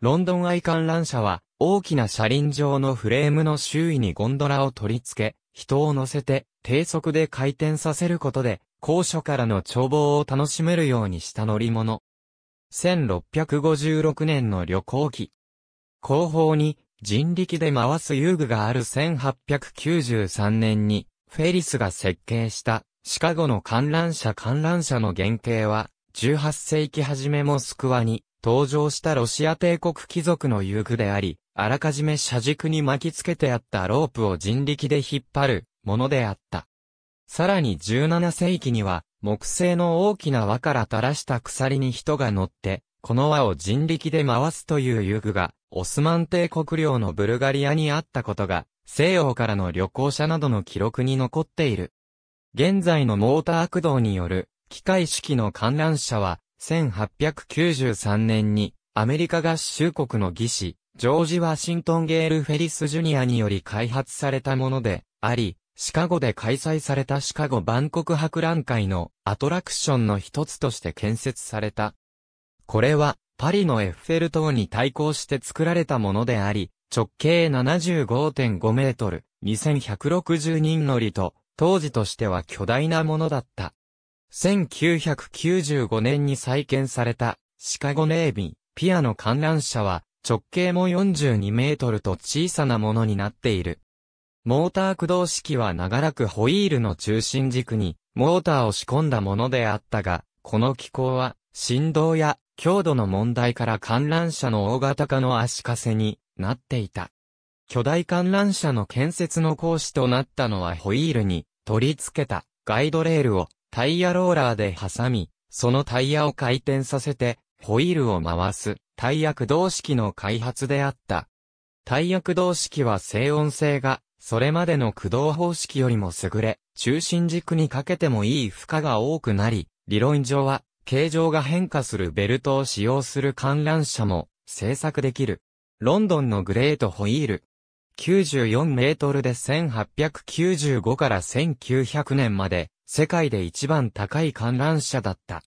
ロンドンアイ観覧車は、大きな車輪状のフレームの周囲にゴンドラを取り付け、人を乗せて、低速で回転させることで、高所からの眺望を楽しめるようにした乗り物。1656年の旅行記。後方に人力で回す遊具がある1893年に、フェリスが設計したシカゴの観覧車観覧車の原型は、18世紀初めモスクワに登場したロシア帝国貴族の遊具であり、あらかじめ車軸に巻きつけてあったロープを人力で引っ張るものであった。さらに17世紀には、木製の大きな輪から垂らした鎖に人が乗って、この輪を人力で回すという遊具が、オスマン帝国領のブルガリアにあったことが、西洋からの旅行者などの記録に残っている。現在のモーター駆動による、機械式の観覧車は、1893年に、アメリカ合衆国の技師、ジョージ・ワシントン・ゲール・フェリス・ジュニアにより開発されたもので、あり、シカゴで開催されたシカゴ万国博覧会のアトラクションの一つとして建設された。これは、パリのエッフェル塔に対抗して作られたものであり、直径75.5メートル、2160人乗りと、当時としては巨大なものだった。1995年に再建されたシカゴネイビーピアの観覧車は直径も42メートルと小さなものになっている。モーター駆動式は長らくホイールの中心軸にモーターを仕込んだものであったが、この機構は振動や強度の問題から観覧車の大型化の足かせになっていた。巨大観覧車の建設の講師となったのはホイールに取り付けたガイドレールをタイヤローラーで挟み、そのタイヤを回転させて、ホイールを回す、タイヤ駆動式の開発であった。タイヤ駆動式は静音性が、それまでの駆動方式よりも優れ、中心軸にかけてもいい負荷が多くなり、理論上は、形状が変化するベルトを使用する観覧車も製作できる。ロンドンのグレートホイール。94メートルで1895から1900年まで世界で一番高い観覧車だった。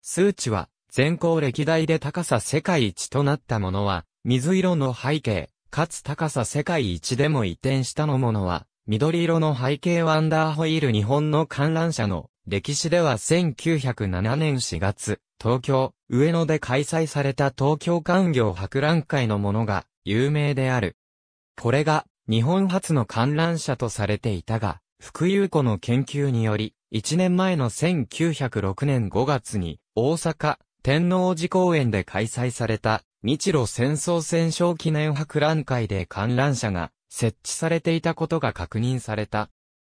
数値は、全校歴代で高さ世界一となったものは、水色の背景、かつ高さ世界一でも移転したのものは、緑色の背景ワンダーホイール日本の観覧車の歴史では1907年4月、東京、上野で開催された東京官業博覧会のものが有名である。これが日本初の観覧車とされていたが、福有子の研究により、1年前の1906年5月に、大阪、天王寺公園で開催された、日露戦争戦勝記念博覧会で観覧車が設置されていたことが確認された。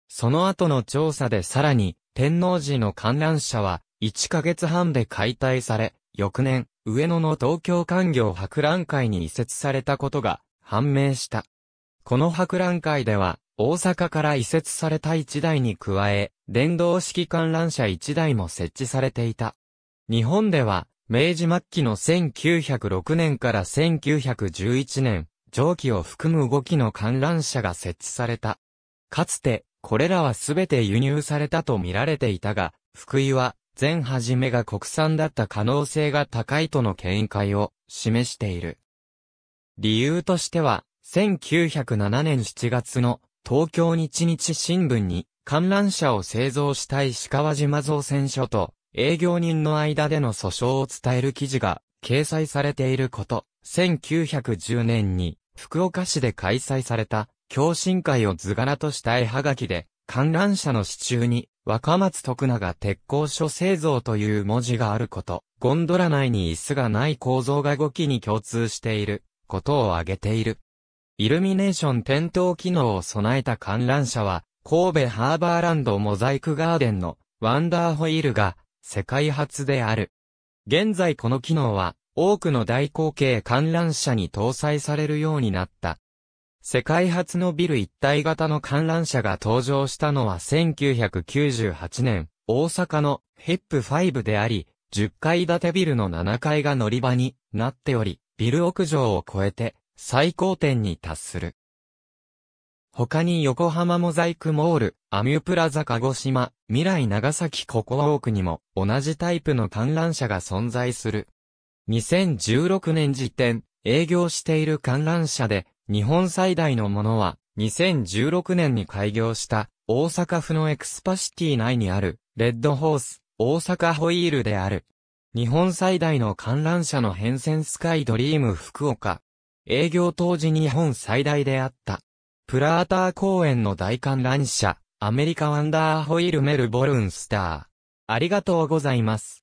その後の調査でさらに、天王寺の観覧車は、1ヶ月半で解体され、翌年、上野の東京官業博覧会に移設されたことが判明した。この博覧会では、大阪から移設された1台に加え、電動式観覧車1台も設置されていた。日本では、明治末期の1906年から1911年、蒸気を含む動きの観覧車が設置された。かつて、これらはすべて輸入されたと見られていたが、福井は、全始めが国産だった可能性が高いとの見解を示している。理由としては、1907年7月の東京日日新聞に観覧車を製造したい石川島造船所と営業人の間での訴訟を伝える記事が掲載されていること、1910年に福岡市で開催された共振会を図柄とした絵はがきで観覧車の支柱に若松徳永鉄工所製造という文字があること、ゴンドラ内に椅子がない構造が動きに共通していることを挙げている。イルミネーション点灯機能を備えた観覧車は、神戸ハーバーランドモザイクガーデンのワンダーホイールが世界初である。現在この機能は多くの大口径観覧車に搭載されるようになった。世界初のビル一体型の観覧車が登場したのは1998年、大阪のヘップ5であり、10階建てビルの7階が乗り場になっており、ビル屋上を越えて最高点に達する。他に横浜モザイクモール、アミュプラザ鹿児島、未来長崎ココアオークにも同じタイプの観覧車が存在する。2016年時点、営業している観覧車で、日本最大のものは、2016年に開業した大阪府のエクスパシティ内にある、レッドホース、大阪ホイールである。日本最大の観覧車の変遷スカイドリーム福岡。営業当時日本最大であった。プラーター公園の大観覧車、アメリカワンダーホイールメルボルンスター。ありがとうございます。